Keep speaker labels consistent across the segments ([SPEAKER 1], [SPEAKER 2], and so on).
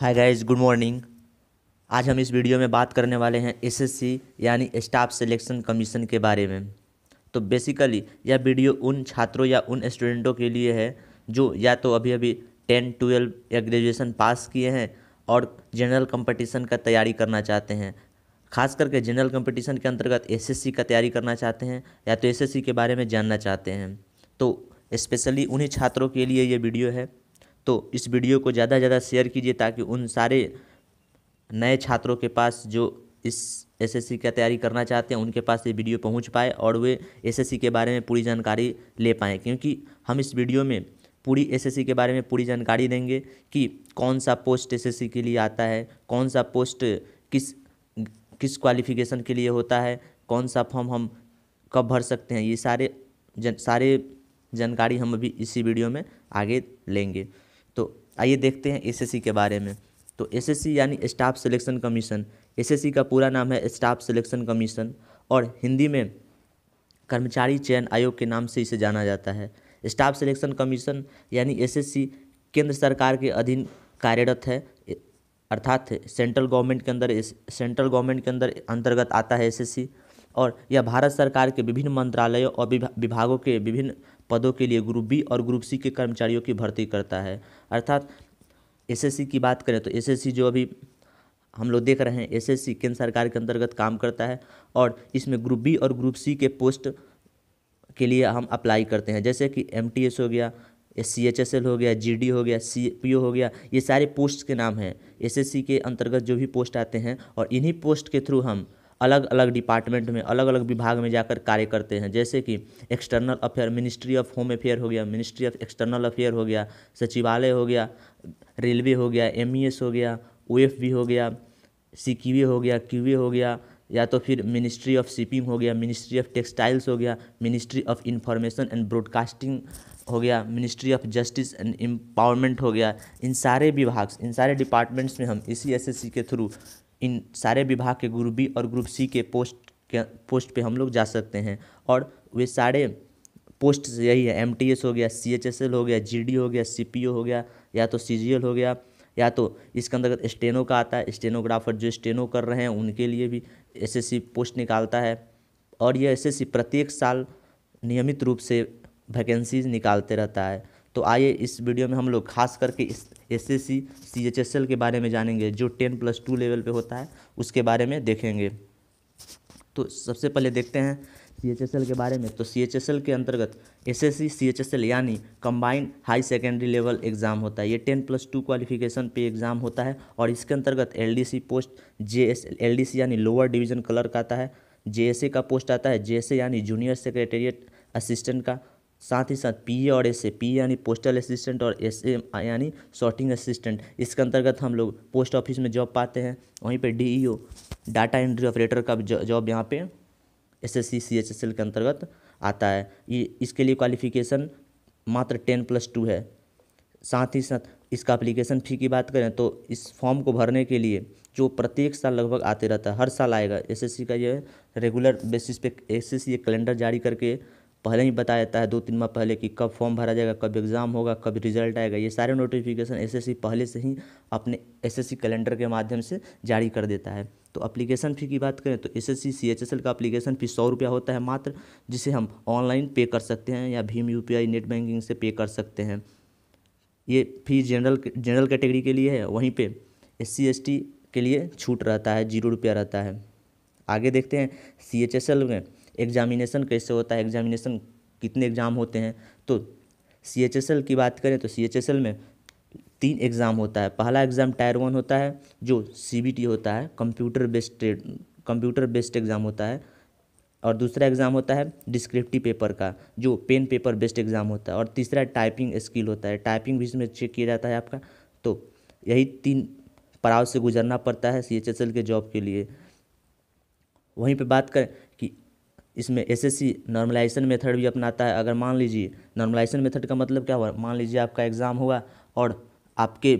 [SPEAKER 1] hi guys good morning आज हम इस वीडियो में बात करने वाले हैं एसएससी यानी स्टाफ सिलेक्शन कमीशन के बारे में तो बेसिकली यह वीडियो उन छात्रों या उन स्टूडेंटों के लिए है जो या तो अभी अभी टेन ट्वेल्व या ग्रेजुएशन पास किए हैं और जनरल कंपटीशन का तैयारी करना चाहते हैं खास करके जनरल कंपटीशन के अंतर्गत एसएससी का तैयारी करना चाहते हैं या तो एसएससी के बारे में जानना चाहते हैं तो स्पेशली उन्हीं छात्रों के लिए ये वीडियो है तो इस वीडियो को ज़्यादा से ज़्यादा शेयर कीजिए ताकि उन सारे नए छात्रों के पास जो इस एसएससी का तैयारी करना चाहते हैं उनके पास ये वीडियो पहुंच पाए और वे एसएससी के बारे में पूरी जानकारी ले पाएँ क्योंकि हम इस वीडियो में पूरी एसएससी के बारे में पूरी जानकारी देंगे कि कौन सा पोस्ट एसएससी के लिए आता है कौन सा पोस्ट किस किस क्वालिफिकेशन के लिए होता है कौन सा फॉर्म हम कब भर सकते हैं ये सारे जन, सारे जानकारी हम अभी इसी वीडियो में आगे लेंगे आइए देखते हैं एसएससी के बारे में तो एसएससी यानी स्टाफ सिलेक्शन कमीशन एसएससी का पूरा नाम है स्टाफ सिलेक्शन कमीशन और हिंदी में कर्मचारी चयन आयोग के नाम से इसे जाना जाता है स्टाफ सिलेक्शन कमीशन यानी एसएससी केंद्र सरकार के अधीन कार्यरत है अर्थात सेंट्रल गवर्नमेंट के अंदर सेंट्रल गवर्नमेंट के अंदर अंतर्गत आता है एसएससी और यह भारत सरकार के विभिन्न मंत्रालयों और विभागों के विभिन्न पदों के लिए ग्रुप बी और ग्रुप सी के कर्मचारियों की भर्ती करता है अर्थात एसएससी की बात करें तो एसएससी जो अभी हम लोग देख रहे हैं एसएससी केंद्र सरकार के अंतर्गत काम करता है और इसमें ग्रुप बी और ग्रुप सी के पोस्ट के लिए हम अप्लाई करते हैं जैसे कि एम हो गया सी एच एस एल हो गया जी डी हो गया सी पी ओ हो गया ये सारे पोस्ट के नाम हैं एस एस सी के अंतर्गत जो भी पोस्ट आते हैं और इन्हीं पोस्ट के थ्रू हम अलग अलग डिपार्टमेंट में अलग अलग विभाग में जाकर कार्य करते हैं जैसे कि external affair ministry of home affair हो गया मिनिस्ट्री ऑफ एक्सटर्नल अफेयर हो गया सचिवालय हो गया रेलवे हो गया एम हो गया ओ हो गया सी हो गया क्यू हो गया या तो फिर मिनिस्ट्री ऑफ शिपिंग हो गया मिनिस्ट्री ऑफ टेक्सटाइल्स हो गया ministry of information and broadcasting हो गया ministry of justice and empowerment हो गया इन सारे विभाग इन सारे डिपार्टमेंट्स में हम इसी एसएससी के थ्रू इन सारे विभाग के ग्रुप बी और ग्रुप सी के पोस्ट के पोस्ट पे हम लोग जा सकते हैं और वे सारे पोस्ट यही है एम हो गया सी हो गया जी हो गया सी हो गया या तो सी हो गया या तो इसके अंतर्गत स्टेनो का आता है स्टेनोग्राफर जो स्टेनो कर रहे हैं उनके लिए भी एसएससी पोस्ट निकालता है और यह एसएससी प्रत्येक साल नियमित रूप से वैकेंसीज निकालते रहता है तो आइए इस वीडियो में हम लोग खास करके इस S S C C H S L के बारे में जानेंगे जो टेन प्लस टू लेवल पे होता है उसके बारे में देखेंगे तो सबसे पहले देखते हैं सी एच एस एल के बारे में तो सी एच एस एल के अंतर्गत S S C C H S L यानी combined high secondary level exam होता है ये टेन प्लस टू क्वालिफिकेशन पे एग्ज़ाम होता है और इसके अंतर्गत L D C post J S L D C यानी लोअर डिवीजन क्लर्क आता है जे एस ए का पोस्ट आता है जे एस ए यानी जूनियर सेक्रेटेरिएट असिस्टेंट का साथ ही साथ पीए और एसए पीए यानी पोस्टल असिस्टेंट और एसए यानी सॉर्टिंग असिस्टेंट इसके अंतर्गत हम लोग पोस्ट ऑफिस में जॉब पाते हैं वहीं पर डीईओ डाटा एंट्री ऑपरेटर का जॉब यहाँ पे एसएससी सीएचएसएल के अंतर्गत आता है ये इसके लिए क्वालिफिकेशन मात्र टेन प्लस टू है साथ ही साथ इसका अप्लीकेशन फ़ी की बात करें तो इस फॉर्म को भरने के लिए जो प्रत्येक साल लगभग आते रहता है हर साल आएगा एसएससी का ये रेगुलर बेसिस पे एसएससी एस कैलेंडर जारी करके पहले ही बताया जाता है दो तीन माह पहले कि कब फॉर्म भरा जाएगा कब एग्ज़ाम होगा कब रिजल्ट आएगा ये सारे नोटिफिकेशन एसएससी पहले से ही अपने एसएससी कैलेंडर के माध्यम से जारी कर देता है तो अप्लीकेशन फ़ी की बात करें तो एस एस सी का अप्लीकेशन फ़ी सौ रुपया होता है मात्र जिसे हम ऑनलाइन पे कर सकते हैं या भीम यू नेट बैंकिंग से पे कर सकते हैं ये फी जनरल जनरल कैटेगरी के लिए है वहीं पे एस सी के लिए छूट रहता है जीरो रुपया रहता है आगे देखते हैं सी एच एस एल में एग्जामिनेशन कैसे होता है एग्जामिनेशन कितने एग्ज़ाम होते हैं तो सी एच एस एल की बात करें तो सी एच एस एल में तीन एग्ज़ाम होता है पहला एग्ज़ाम टायर वन होता है जो सी बी टी होता है computer based computer based exam होता है और दूसरा एग्ज़ाम होता है डिस्क्रिप्टिव पेपर का जो पेन पेपर बेस्ड एग्ज़ाम होता है और तीसरा टाइपिंग स्किल होता है टाइपिंग भी इसमें चेक किया जाता है आपका तो यही तीन पड़ाव से गुजरना पड़ता है सी एच एस एल के जॉब के लिए वहीं पे बात करें इसमें एसएससी नॉर्मलाइजेशन मेथड भी अपनाता है अगर मान लीजिए नॉर्मलाइजेशन मेथड का मतलब क्या हुआ मान लीजिए आपका एग्ज़ाम हुआ और आपके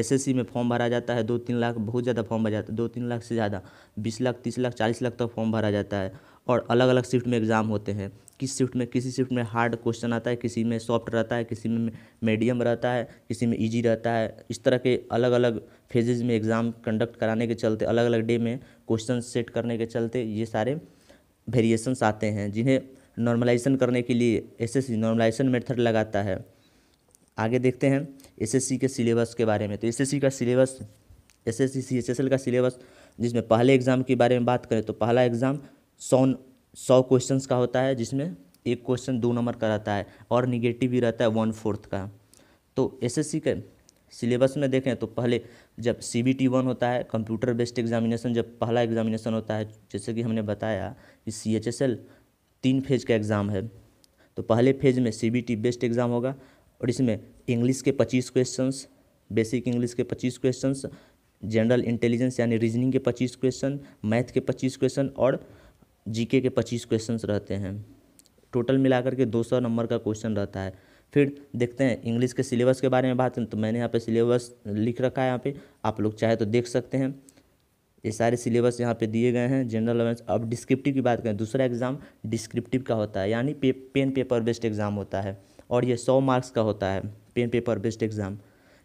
[SPEAKER 1] एसएससी में फॉर्म भरा जाता है दो तीन लाख बहुत ज़्यादा फॉर्म भरा जाता है दो तीन लाख से ज़्यादा बीस लाख तीस लाख चालीस लाख तक तो फॉर्म भरा जाता है और अलग अलग शिफ्ट में एग्ज़ाम होते हैं किस शिफ्ट में किसी शिफ्ट में हार्ड क्वेश्चन आता है किसी में सॉफ्ट रहता है किसी में मीडियम रहता है किसी में इजी रहता है इस तरह के अलग अलग फेजेज़ में एग्ज़ाम कंडक्ट कराने के चलते अलग अलग डे में क्वेश्चन सेट करने के चलते ये सारे वेरिएशंस आते हैं जिन्हें नॉर्मलाइजेशन करने के लिए एसएससी नॉर्मलाइजेशन मेथड लगाता है आगे देखते हैं एसएससी के सिलेबस के बारे में तो एसएससी का syllabus S S C S S L का सिलेबस जिसमें पहले एग्ज़ाम के बारे में बात करें तो पहला एग्ज़ाम सौ सौ क्वेश्चन का होता है जिसमें एक क्वेश्चन दो नंबर का रहता है और निगेटिव भी रहता है वन फोर्थ का तो एस एस सी का सिलेबस में देखें तो पहले जब सी बी टी वन होता है कंप्यूटर बेस्ड एग्जामिनेशन जब पहला एग्जामिनेशन होता है जैसे कि हमने बताया कि सी एच एस एल तीन फेज का एग्ज़ाम है तो पहले फेज में C B T based exam होगा और इसमें इंग्लिश के पच्चीस क्वेश्चंस बेसिक इंग्लिश के पच्चीस क्वेश्चंस जनरल इंटेलिजेंस यानी रीजनिंग के पच्चीस क्वेश्चन मैथ के पच्चीस क्वेश्चन और जीके के पच्चीस क्वेश्चंस रहते हैं टोटल मिलाकर के दो सौ नंबर का क्वेश्चन रहता है फिर देखते हैं इंग्लिश के सिलेबस के बारे में बात करें तो मैंने यहाँ पे सिलेबस लिख रखा है यहाँ पे आप लोग चाहे तो देख सकते हैं ये सारे सिलेबस यहाँ पे दिए गए हैं जनरल अवेयरनेस अब डिस्क्रिप्टिव की बात करें दूसरा एग्ज़ाम डिस्क्रिप्टिव का होता है यानी पे, पेन पेपर बेस्ड एग्ज़ाम होता है और ये सौ मार्क्स का होता है पेन पेपर बेस्ड एग्ज़ाम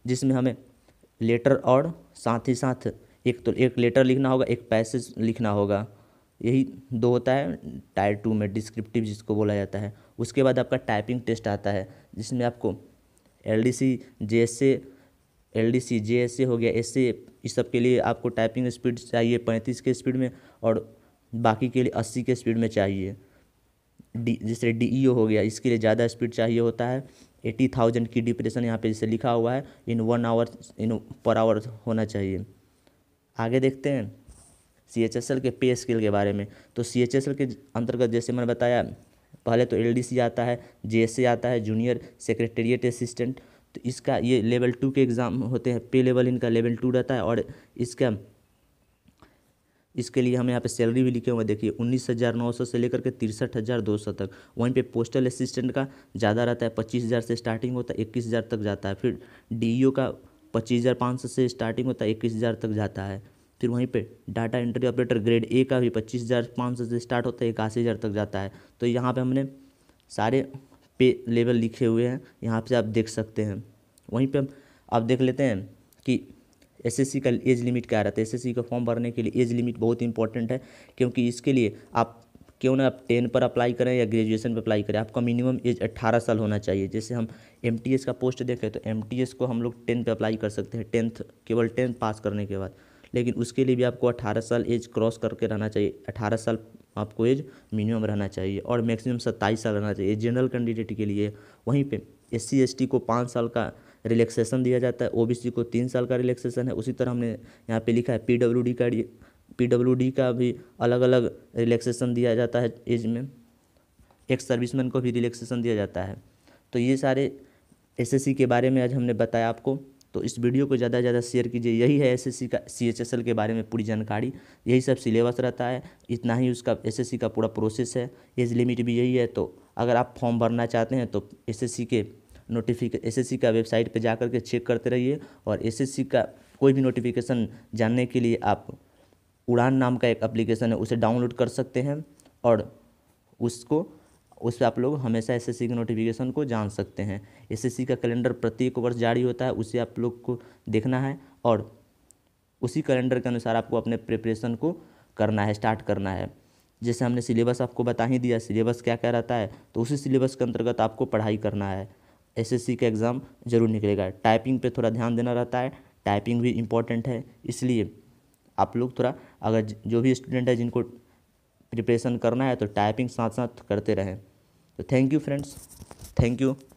[SPEAKER 1] जिसमें हमें लेटर और साथ ही साथ एक तो एक लेटर लिखना होगा एक पैसेज लिखना होगा यही दो होता है टायर टू में डिस्क्रिप्टिव जिसको बोला जाता है उसके बाद आपका टाइपिंग टेस्ट आता है जिसमें आपको L D C J S A L D C J S A हो गया एस ए इस सब के लिए आपको टाइपिंग स्पीड चाहिए पैंतीस के स्पीड में और बाकी के लिए अस्सी के स्पीड में चाहिए डी जैसे डी ई ओ हो गया इसके लिए ज़्यादा स्पीड चाहिए होता है एटी थाउजेंड की डिप्रेशन यहाँ पे जैसे लिखा हुआ है in one hour in per hour होना चाहिए आगे देखते हैं सी एच एस एल के पे स्केल के बारे में तो सी एच एस एल के अंतर्गत जैसे मैंने बताया पहले तो एलडीसी आता है जीएसए आता है जूनियर सेक्रेटेरिएट असिस्टेंट तो इसका ये लेवल टू के एग्ज़ाम होते हैं पे लेवल इनका लेवल टू रहता है और इसका इसके लिए हम यहाँ पे सैलरी भी लिखे हुए देखिए उन्नीस हज़ार नौ सौ से लेकर के तिरसठ हज़ार दो सौ तक वहीं पे पोस्टल असिस्टेंट का ज़्यादा रहता है पच्चीस हज़ार से स्टार्टिंग होता है इक्कीस हज़ार तक जाता है फिर डीईओ e का पच्चीस हज़ार पाँच सौ से स्टार्टिंग होता है इक्कीस हज़ार तक जाता है फिर वहीं पे data entry operator grade A का भी पच्चीस हज़ार पाँच सौ से स्टार्ट होता है इक्यासी हज़ार तक जाता है तो यहाँ पे हमने सारे पे लेवल लिखे हुए हैं यहाँ से आप देख सकते हैं वहीं पे आप देख लेते हैं कि एसएससी का एज लिमिट क्या रहता है एसएससी का फॉर्म भरने के लिए एज लिमिट बहुत इंपॉर्टेंट है क्योंकि इसके लिए आप क्यों ना आप टेन पर अप्लाई करें या ग्रेजुएशन पर अप्लाई करें आपका मिनिमम एज अट्ठारह साल होना चाहिए जैसे हम एम का पोस्ट देखें तो एम को हम लोग टेन पर अप्लाई कर सकते हैं टेंथ केवल टेंथ पास करने के बाद लेकिन उसके लिए भी आपको अठारह साल एज क्रॉस करके रहना चाहिए अठारह साल आपको एज मिनिमम रहना चाहिए और मैक्सिमम सत्ताईस साल रहना चाहिए जनरल कैंडिडेट के लिए वहीं पर एस सी को पाँच साल का रिलैक्सेशन दिया जाता है ओबीसी को तीन साल का रिलैक्सेशन है उसी तरह हमने यहाँ पे लिखा है पीडब्ल्यूडी का पीडब्ल्यूडी का भी अलग अलग रिलैक्सेशन दिया जाता है एज में एक सर्विसमैन को भी रिलैक्सेशन दिया जाता है तो ये सारे एसएससी के बारे में आज हमने बताया आपको तो इस वीडियो को ज़्यादा से ज़्यादा शेयर कीजिए यही है एसएससी का सीएचएसएल के बारे में पूरी जानकारी यही सब सिलेबस रहता है इतना ही उसका एसएससी का पूरा प्रोसेस है एज लिमिट भी यही है तो अगर आप फॉर्म भरना चाहते हैं तो एस के नोटिफिक एस का वेबसाइट पर जा करके चेक करते रहिए और एस का कोई भी नोटिफिकेशन जानने के लिए आप उड़ान नाम का एक एप्लीकेशन है उसे डाउनलोड कर सकते हैं और उसको उस पर आप लोग हमेशा एस के नोटिफिकेशन को जान सकते हैं एस का कैलेंडर प्रत्येक वर्ष जारी होता है उसे आप लोग को देखना है और उसी कैलेंडर के अनुसार आपको अपने प्रिपरेशन को करना है स्टार्ट करना है जैसे हमने सिलेबस आपको बता ही दिया सिलेबस क्या क्या रहता है तो उसी सिलेबस के अंतर्गत आपको पढ़ाई करना है एसएससी का एग्ज़ाम जरूर निकलेगा टाइपिंग पे थोड़ा ध्यान देना रहता है टाइपिंग भी इम्पॉर्टेंट है इसलिए आप लोग थोड़ा अगर जो भी स्टूडेंट है जिनको प्रिपरेशन करना है तो टाइपिंग साथ साथ करते रहें तो thank you friends thank you